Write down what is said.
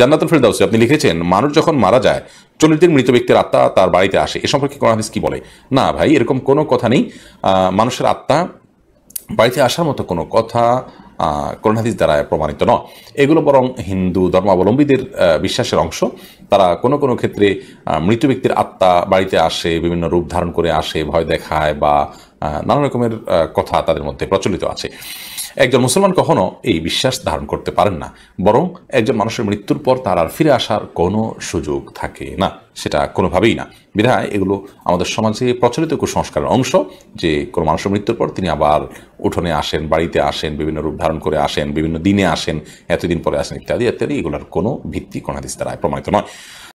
জান্নাতুল ফেরদাউসি আপনি লিখেছেন মানুষ যখন মারা যায় চল্লিশ দিন মৃত ব্যক্তির আত্মা তার বাড়িতে আসে এ সম্পর্কে কোন হাদিস কি বলে না ভাই এরকম কোনো কথা নেই মানুষের আত্মা বাড়িতে আসার মতো কোনো কথা কোরআন হাদিস দ্বারা প্রমাণিত নয় এগুলো বরং হিন্দু ধর্মাবলম্বীদের বিশ্বাসের অংশ তারা কোনো কোনো ক্ষেত্রে মৃত ব্যক্তির আত্মা বাড়িতে আসে বিভিন্ন রূপ ধারণ করে আসে ভয় দেখায় বা নানা রকমের কথা তাদের মধ্যে প্রচলিত আছে একজন মুসলমান কখনো এই বিশ্বাস ধারণ করতে পারেন না বরং একজন মানুষের মৃত্যুর পর তার আর ফিরে আসার কোনো সুযোগ থাকে না সেটা কোনোভাবেই না বিধায় এগুলো আমাদের সমাজে প্রচলিত কুসংস্কারের অংশ যে কোনো মানুষের মৃত্যুর পর তিনি আবার উঠোনে আসেন বাড়িতে আসেন বিভিন্ন রূপ ধারণ করে আসেন বিভিন্ন দিনে আসেন এতদিন পরে আসেন ইত্যাদি ইত্যাদি এগুলোর কোনো ভিত্তি কোনো হাদিস দ্বারা প্রমাণিত নয়